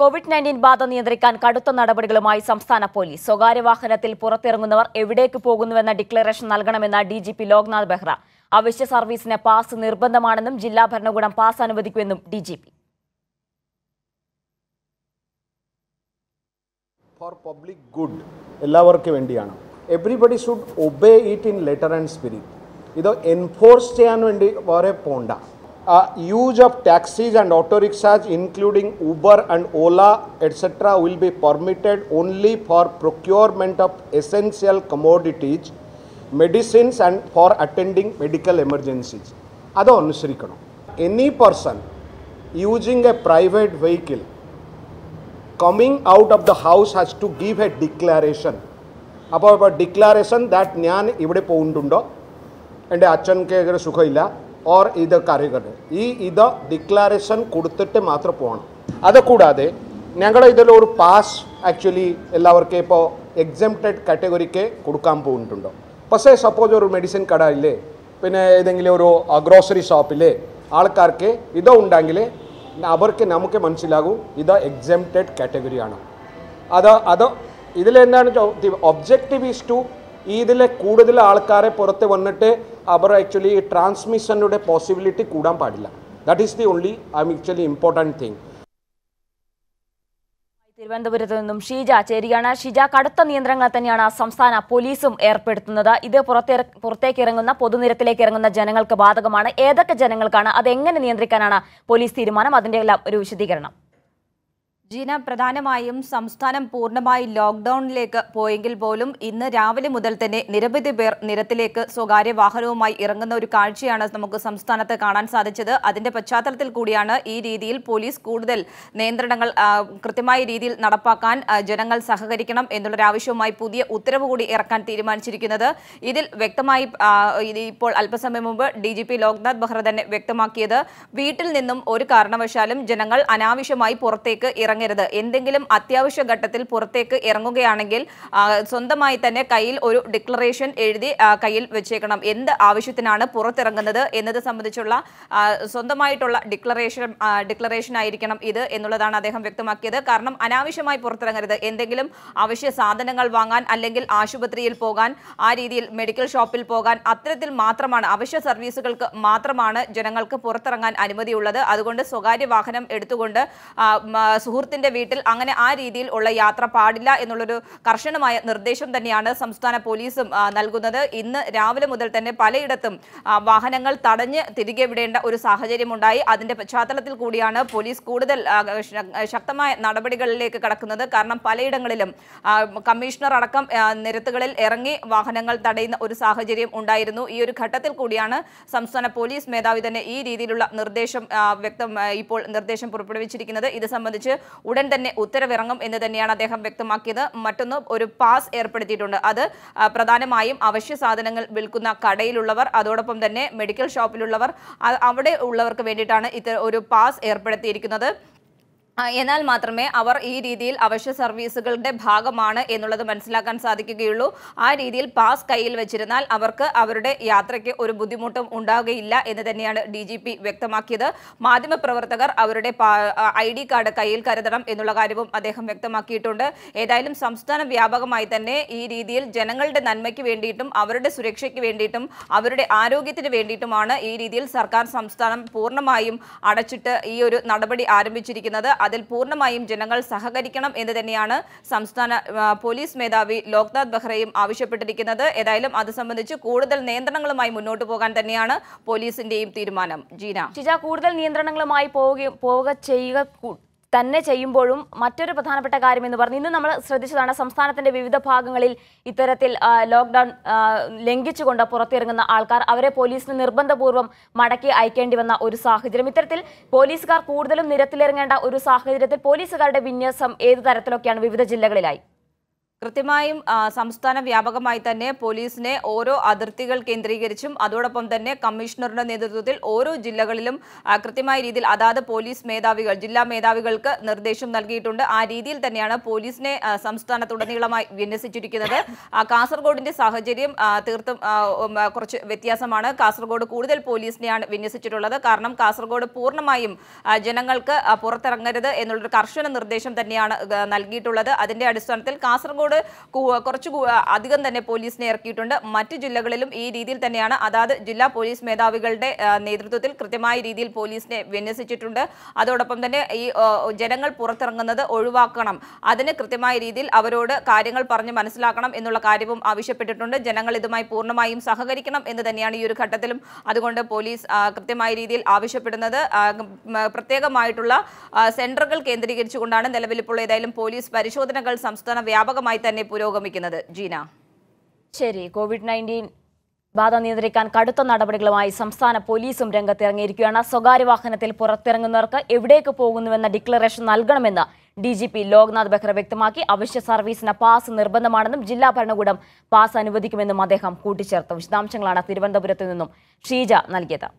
Covid nineteen ബാധ നിയന്ത്രിക്കാൻ കടുത്ത നടപടികളുമായി സംസ്ഥാന പോലീസ് സ്വകാര്യ വാഹനത്തിൽ പുറത്തിറങ്ങുന്നവർ എവിടേക്ക് പോകുന്നുവെന്ന ഡിക്ലറേഷൻ നൽകണമെന്ന D G P Loknath Behera അവശ്യ സർവീസിന് പാസ് നിർബന്ധമാണെന്നും ജില്ലാ ഭരണകൂടം പാസ് അനുവദിക്കുമെന്നും D G P for public good എല്ലാവർക്കും വേണ്ടിയാണ് everybody should obey it in letter and spirit ഇത് എൻഫോഴ്സ് ചെയ്യാൻ വേണ്ടി വേറെ പോണ്ട use of taxis and auto rickshaws including Uber and Ola etc. will be permitted only for procurement of essential commodities, medicines and for attending medical emergencies. That's what Any person using a private vehicle coming out of the house has to give a declaration. About a declaration that I am going to go and I am going or ഇത് കറികൾ ഈ ഇത് ഡിക്ലാറേഷൻ കൊടുത്തിട്ട് മാത്രം പോകണം അതുകൂടാതെ ഞങ്ങളുടെ ഇതിലൊരു പാസ് ആക്ച്വലി എല്ലാവർക്കും ഇപ്പോൾ എക്സംപ്റ്റഡ് കാറ്റഗറിക്ക് കൊടുക്കാൻ പോകുന്നുണ്ട് പക്ഷേ സപ്പോസ് ഒരു മെഡിസിൻ കട ഇല്ലേ പിന്നെ ഏതെങ്കിലും ഒരു ഗ്രോസറി ഷോപ്പിലെ ആൾക്കാർക്ക് ഇത് ഉണ്ടെങ്കിൽ അവർക്ക് നമുക്ക് മനസ്സിലാകും ഇത് എക്സംപ്റ്റഡ് കാറ്റഗറിയാണ് അത് അത് ഇതിലെന്താണ് ഒബ്ജക്റ്റീവ് ഈസ് ടു ഇതിലെ കൂടുതൽ ആൾക്കാരെ പുറത്ത് വന്നിട്ട് അവർ ആക്ച്വലി ട്രാൻസ്മിഷനുടെ പോസിബിലിറ്റി കൂടാൻ പാടില്ല that is the only I'm actually important thing തിരുവനന്തപുരത്ത് നിന്നും ഷീജ ചേരുകയാണ് ഷീജ കടുത്ത നിയന്ത്രണങ്ങൾ തന്നെയാണ് സംസ്ഥാന പോലീസും ഏർപ്പെടുത്തുന്നത് ഇത് പുറത്തെ പുറത്തേക്ക് ഇറങ്ങുന്ന പൊതുനിരത്തിലേക്ക് ഇറങ്ങുന്ന ജനങ്ങൾക്ക് ബാധകമാണ് ഏതൊക്കെ ജനങ്ങൾക്കാണ് അത് എങ്ങനെ നിയന്ത്രിക്കാനാണ് പോലീസ് തീരുമാനം അതിൻ്റെ എല്ലാം ഒരു വിശദീകരണം ജീന പ്രധാനമായും സംസ്ഥാനം പൂർണ്ണമായി ലോക്ക്ഡൌണിലേക്ക് പോയെങ്കിൽ പോലും ഇന്ന് രാവിലെ മുതൽ തന്നെ നിരവധി പേർ നിരത്തിലേക്ക് സ്വകാര്യ വാഹനവുമായി ഇറങ്ങുന്ന ഒരു കാഴ്ചയാണ് നമുക്ക് സംസ്ഥാനത്ത് കാണാൻ സാധിച്ചത് അതിന്റെ പശ്ചാത്തലത്തിൽ കൂടിയാണ് ഈ രീതിയിൽ പോലീസ് കൂടുതൽ നിയന്ത്രണങ്ങൾ കൃത്യമായ രീതിയിൽ നടപ്പാക്കാൻ ജനങ്ങൾ സഹകരിക്കണം എന്നുള്ളൊരാവശ്യവുമായി പുതിയ ഉത്തരവ് കൂടി ഇറക്കാൻ തീരുമാനിച്ചിരിക്കുന്നത് ഇതിൽ വ്യക്തമായി ഇപ്പോൾ അല്പസമയം മുമ്പ് D G P Loknath Behera തന്നെ വ്യക്തമാക്കിയത് വീട്ടിൽ നിന്നും ഒരു കാരണവശാലും ജനങ്ങൾ അനാവശ്യമായി പുറത്തേക്ക് ഇറങ്ങി ഇറങ്ങരുത് എന്തെങ്കിലും അത്യാവശ്യ ഘട്ടത്തിൽ പുറത്തേക്ക് ഇറങ്ങുകയാണെങ്കിൽ സ്വന്തമായി തന്നെ കയ്യിൽ ഒരു ഡിക്ലറേഷൻ എഴുതി കയ്യിൽ വെച്ചേക്കണം എന്ത് ആവശ്യത്തിനാണ് പുറത്തിറങ്ങുന്നത് എന്നത് സംബന്ധിച്ചുള്ള സ്വന്തമായിട്ടുള്ള ഡിക്ലറേഷൻ ഡിക്ലറേഷൻ ആയിരിക്കണം ഇത് എന്നുള്ളതാണ് അദ്ദേഹം വ്യക്തമാക്കിയത് കാരണം അനാവശ്യമായി പുറത്തിറങ്ങരുത് എന്തെങ്കിലും അവശ്യ സാധനങ്ങൾ വാങ്ങാൻ അല്ലെങ്കിൽ ആശുപത്രിയിൽ പോകാൻ ആ രീതിയിൽ മെഡിക്കൽ ഷോപ്പിൽ പോകാൻ അത്തരത്തിൽ മാത്രമാണ് അവശ്യ സർവീസുകൾക്ക് മാത്രമാണ് ജനങ്ങൾക്ക് പുറത്തിറങ്ങാൻ അനുമതിയുള്ളത് അതുകൊണ്ട് സ്വകാര്യ വാഹനം എടുത്തുകൊണ്ട് സുഹൃത്ത് സുഹൃത്തിന്റെ വീട്ടിൽ അങ്ങനെ ആ രീതിയിൽ ഉള്ള യാത്ര പാടില്ല എന്നുള്ളൊരു കർശനമായ നിർദ്ദേശം തന്നെയാണ് സംസ്ഥാന പോലീസും നൽകുന്നത് ഇന്ന് രാവിലെ മുതൽ തന്നെ പലയിടത്തും വാഹനങ്ങൾ തടഞ്ഞ് തിരികെ വിടേണ്ട ഒരു സാഹചര്യമുണ്ടായി അതിന്റെ പശ്ചാത്തലത്തിൽ കൂടിയാണ് പോലീസ് കൂടുതൽ ശക്തമായ നടപടികളിലേക്ക് കടക്കുന്നത് കാരണം പലയിടങ്ങളിലും കമ്മീഷണർ അടക്കം നിരത്തുകളിൽ ഇറങ്ങി വാഹനങ്ങൾ തടയുന്ന ഒരു സാഹചര്യം ഉണ്ടായിരുന്നു ഈ ഒരു ഘട്ടത്തിൽ കൂടിയാണ് സംസ്ഥാന പോലീസ് മേധാവി തന്നെ ഈ രീതിയിലുള്ള നിർദ്ദേശം വ്യക്തം ഇപ്പോൾ നിർദ്ദേശം പുറപ്പെടുവിച്ചിരിക്കുന്നത് ഇത് സംബന്ധിച്ച് ഉടൻ തന്നെ ഉത്തരവിറങ്ങും എന്ന് തന്നെയാണ് അദ്ദേഹം വ്യക്തമാക്കിയത് മറ്റൊന്ന് ഒരു പാസ് ഏർപ്പെടുത്തിയിട്ടുണ്ട് അത് പ്രധാനമായും അവശ്യ സാധനങ്ങൾ വിൽക്കുന്ന കടയിലുള്ളവർ അതോടൊപ്പം തന്നെ മെഡിക്കൽ ഷോപ്പിലുള്ളവർ അവിടെ ഉള്ളവർക്ക് വേണ്ടിയിട്ടാണ് ഇത്തരം ഒരു പാസ് ഏർപ്പെടുത്തിയിരിക്കുന്നത് എന്നാൽ മാത്രമേ അവർ ഈ രീതിയിൽ അവശ്യ സർവീസുകളുടെ ഭാഗമാണ് എന്നുള്ളത് മനസ്സിലാക്കാൻ സാധിക്കുകയുള്ളൂ ആ രീതിയിൽ പാസ് കയ്യിൽ വെച്ചിരുന്നാൽ അവർക്ക് അവരുടെ യാത്രയ്ക്ക് ഒരു ബുദ്ധിമുട്ടും ഉണ്ടാകുകയില്ല എന്ന് തന്നെയാണ് ഡി വ്യക്തമാക്കിയത് മാധ്യമപ്രവർത്തകർ അവരുടെ ഐ ഡി കാർഡ് കയ്യിൽ കരുതണം എന്നുള്ള കാര്യവും അദ്ദേഹം വ്യക്തമാക്കിയിട്ടുണ്ട് ഏതായാലും സംസ്ഥാന വ്യാപകമായി തന്നെ ഈ രീതിയിൽ ജനങ്ങളുടെ നന്മയ്ക്ക് വേണ്ടിയിട്ടും അവരുടെ സുരക്ഷയ്ക്ക് വേണ്ടിയിട്ടും അവരുടെ ആരോഗ്യത്തിന് വേണ്ടിയിട്ടുമാണ് ഈ രീതിയിൽ സർക്കാർ സംസ്ഥാനം പൂർണ്ണമായും അടച്ചിട്ട് ഈ ഒരു നടപടി ആരംഭിച്ചിരിക്കുന്നത് അതിൽ പൂർണ്ണമായും ജനങ്ങൾ സഹകരിക്കണം എന്ന് തന്നെയാണ് സംസ്ഥാന പോലീസ് മേധാവി ലോക്നാഥ് ബെഹ്റയും ആവശ്യപ്പെട്ടിരിക്കുന്നത് ഏതായാലും അത് സംബന്ധിച്ച് കൂടുതൽ നിയന്ത്രണങ്ങളുമായി മുന്നോട്ട് പോകാൻ തന്നെയാണ് പോലീസിന്റെയും തീരുമാനം ജീന ഷിജ കൂടുതൽ നിയന്ത്രണങ്ങളുമായി പോവുക ചെയ്യുക തന്നെ ചെയ്യുമ്പോഴും മറ്റൊരു പ്രധാനപ്പെട്ട കാര്യം എന്ന് പറഞ്ഞു ഇന്ന് നമ്മൾ ശ്രദ്ധിച്ചതാണ് സംസ്ഥാനത്തിന്റെ വിവിധ ഭാഗങ്ങളിൽ ഇത്തരത്തിൽ ലോക്ക്ഡൌൺ ലംഘിച്ചുകൊണ്ട് പുറത്തിറങ്ങുന്ന ആൾക്കാർ അവരെ പോലീസിന് നിർബന്ധപൂർവ്വം മടക്കി അയക്കേണ്ടി വന്ന ഒരു സാഹചര്യം ഇത്തരത്തിൽ പോലീസുകാർ കൂടുതലും നിരത്തിലിറങ്ങേണ്ട ഒരു സാഹചര്യത്തിൽ പോലീസുകാരുടെ വിന്യാസം ഏത് തരത്തിലൊക്കെയാണ് വിവിധ ജില്ലകളിലായി കൃത്യമായും സംസ്ഥാന വ്യാപകമായി തന്നെ പോലീസിനെ ഓരോ അതിർത്തികൾ കേന്ദ്രീകരിച്ചും അതോടൊപ്പം തന്നെ കമ്മീഷണറുടെ നേതൃത്വത്തിൽ ഓരോ ജില്ലകളിലും കൃത്യമായ രീതിയിൽ അതാത് പോലീസ് മേധാവികൾ ജില്ലാ മേധാവികൾക്ക് നിർദ്ദേശം നൽകിയിട്ടുണ്ട് ആ രീതിയിൽ തന്നെയാണ് പോലീസിനെ സംസ്ഥാനത്തുടനീളമായി വിന്യസിച്ചിരിക്കുന്നത് കാസർഗോഡിന്റെ സാഹചര്യം തീർത്തും കുറച്ച് വ്യത്യാസമാണ് കാസർഗോഡ് കൂടുതൽ പോലീസിനെയാണ് വിന്യസിച്ചിട്ടുള്ളത് കാരണം കാസർഗോഡ് പൂർണ്ണമായും ജനങ്ങൾക്ക് പുറത്തിറങ്ങരുത് എന്നുള്ളൊരു കർശന നിർദ്ദേശം തന്നെയാണ് നൽകിയിട്ടുള്ളത് അതിന്റെ അടിസ്ഥാനത്തിൽ കാസർഗോഡ് ഒരുപാട് കുറച്ച് അധികം തന്നെ പോലീസിനെ ഇറക്കിയിട്ടുണ്ട് മറ്റ് ജില്ലകളിലും ഈ രീതിയിൽ തന്നെയാണ് അതാത് ജില്ലാ പോലീസ് മേധാവികളുടെ നേതൃത്വത്തിൽ കൃത്യമായ രീതിയിൽ പോലീസിനെ വിന്യസിച്ചിട്ടുണ്ട് അതോടൊപ്പം തന്നെ ഈ ജനങ്ങൾ പുറത്തിറങ്ങുന്നത് ഒഴിവാക്കണം അതിന് കൃത്യമായ രീതിയിൽ അവരോട് കാര്യങ്ങൾ പറഞ്ഞ് മനസ്സിലാക്കണം എന്നുള്ള കാര്യവും ആവശ്യപ്പെട്ടിട്ടുണ്ട് ജനങ്ങൾ ഇതുമായി പൂർണ്ണമായും സഹകരിക്കണം എന്ന് തന്നെയാണ് ഈ ഒരു ഘട്ടത്തിലും അതുകൊണ്ട് പോലീസ് കൃത്യമായ രീതിയിൽ ആവശ്യപ്പെടുന്നത് പ്രത്യേകമായിട്ടുള്ള സെന്ററുകൾ കേന്ദ്രീകരിച്ചുകൊണ്ടാണ് നിലവിലിപ്പോൾ ഏതായാലും പോലീസ് പരിശോധനകൾ സംസ്ഥാന വ്യാപകമായി കാര്യമായി തന്നെ പുരോഗമിക്കുന്നത് ജീന ശരി കോവിഡ് നയൻറ്റീൻ ബാധ നിയന്ത്രിക്കാൻ കടുത്ത നടപടികളുമായി സംസ്ഥാന പോലീസും രംഗത്തിറങ്ങിയിരിക്കുകയാണ് സ്വകാര്യ വാഹനത്തിൽ പുറത്തിറങ്ങുന്നവർക്ക് എവിടേക്ക് പോകുന്നുവെന്ന ഡിക്ലറേഷൻ നൽകണമെന്ന് D G P Loknath Behera വ്യക്തമാക്കി അവശ്യ സർവീസിന് പാസ് നിർബന്ധമാണെന്നും ജില്ലാ ഭരണകൂടം പാസ് അനുവദിക്കുമെന്നും അദ്ദേഹം കൂട്ടിച്ചേർത്തു വിശദാംശങ്ങളാണ് തിരുവനന്തപുരത്ത് നിന്നും ഷീജ നൽകിയത്